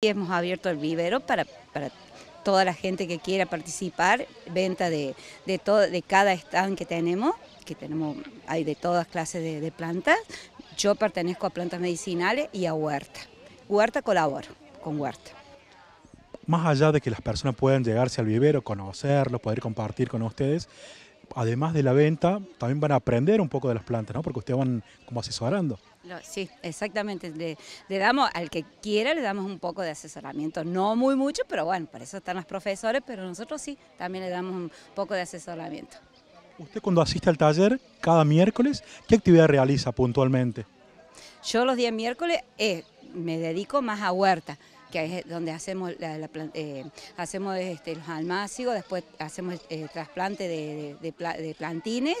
Hemos abierto el vivero para, toda la gente que quiera participar, venta de, todo, de cada stand que tenemos, que tenemos hay de todas clases de, de plantas. Yo pertenezco a plantas medicinales y a huerta. Huerta colaboro con huerta. Más allá de que las personas puedan llegarse al vivero, conocerlo, poder compartir con ustedes, además de la venta, también van a aprender un poco de las plantas, ¿no? Porque ustedes van como asesorando sí, exactamente. Le, damos, al que quiera, le damos un poco de asesoramiento. No muy mucho, pero bueno, para eso están los profesores, pero nosotros sí, también le damos un poco de asesoramiento. Usted cuando asiste al taller, cada miércoles, ¿qué actividad realiza puntualmente? Yo los días miércoles eh, me dedico más a huerta que es eh, donde hacemos, eh, hacemos este, los almácigos, después hacemos el eh, trasplante de, plantines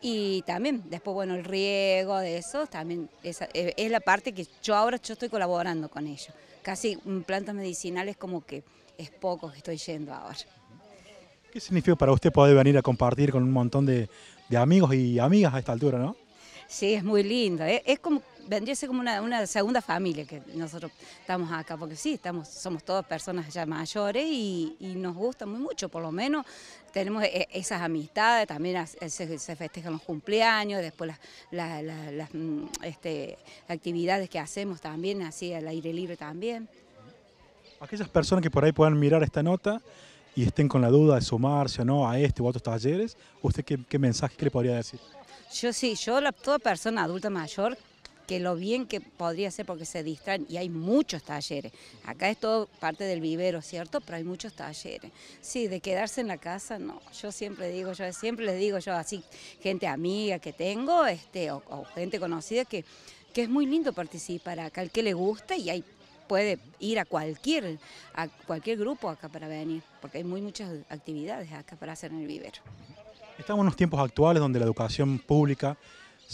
y también después, bueno, el riego de eso también es la parte que yo ahora yo estoy colaborando con ellos. Casi plantas medicinales como que es poco que estoy yendo ahora. ¿Qué significa para usted poder venir a compartir con un montón de, amigos y amigas a esta altura, no? Sí, es muy lindo. es como vendría ser como una, segunda familia que nosotros estamos acá, porque sí, estamos, somos todas personas ya mayores y, nos gusta muy mucho, por lo menos tenemos e, esas amistades, también eh, se, festejan los cumpleaños, después las, mm, este, actividades que hacemos también, así al aire libre también. Aquellas personas que por ahí puedan mirar esta nota y estén con la duda de sumarse o no a este u otros talleres, ¿usted qué, mensaje le podría decir? Yo sí, yo, la, toda persona adulta mayor que lo bien que podría ser porque se distraen y hay muchos talleres. Acá es todo parte del vivero, ¿cierto? Pero hay muchos talleres. Sí, de quedarse en la casa, no. Yo siempre digo, yo siempre les digo yo así, gente amiga que tengo, este, o, gente conocida que, que es muy lindo participar acá, al que le gusta y ahí puede ir a cualquier, a cualquier grupo acá para venir, porque hay muy muchas actividades acá para hacer en el vivero. Estamos en unos tiempos actuales donde la educación pública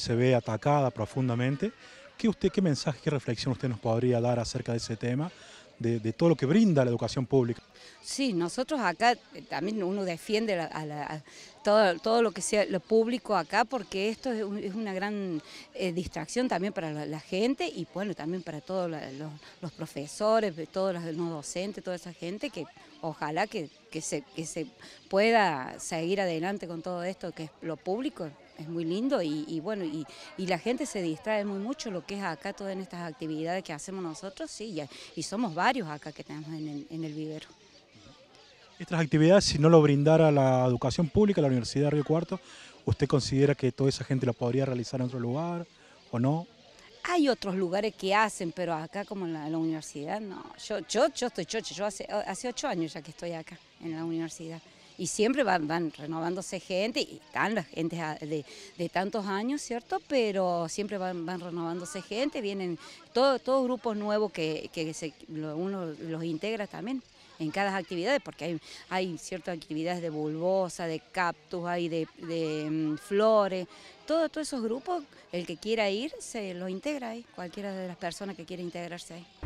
se ve atacada profundamente. ¿Qué, usted, qué mensaje, qué reflexión usted nos podría dar acerca de ese tema, de, todo lo que brinda la educación pública? Sí, nosotros acá eh, también uno defiende a, todo, todo, lo que sea lo público acá porque esto es, una gran eh, distracción también para la, gente y bueno, también para todos los, profesores, todos los docentes, toda esa gente que ojalá que, se, que se pueda seguir adelante con todo esto que es lo público, es muy lindo y, bueno, y, la gente se distrae muy mucho lo que es acá, todas estas actividades que hacemos nosotros, sí, y, y somos varios acá que tenemos en el, vivero. Estas actividades, si no lo brindara la educación pública, la Universidad de Río Cuarto, ¿usted considera que toda esa gente la podría realizar en otro lugar o no? Hay otros lugares que hacen, pero acá como en la, la, universidad, no. Yo, yo, yo estoy choche, yo hace, hace ocho años ya que estoy acá en la universidad y siempre van, van renovándose gente, y están las gentes de, tantos años, ¿cierto? Pero siempre van, renovándose gente, vienen todos grupos nuevos que, se, uno los integra también en cada actividad, porque hay, hay ciertas actividades de bulbosa, de cactus, hay de, de mm, flores, todos esos grupos, el que quiera ir, se los integra ahí, cualquiera de las personas que quiera integrarse ahí.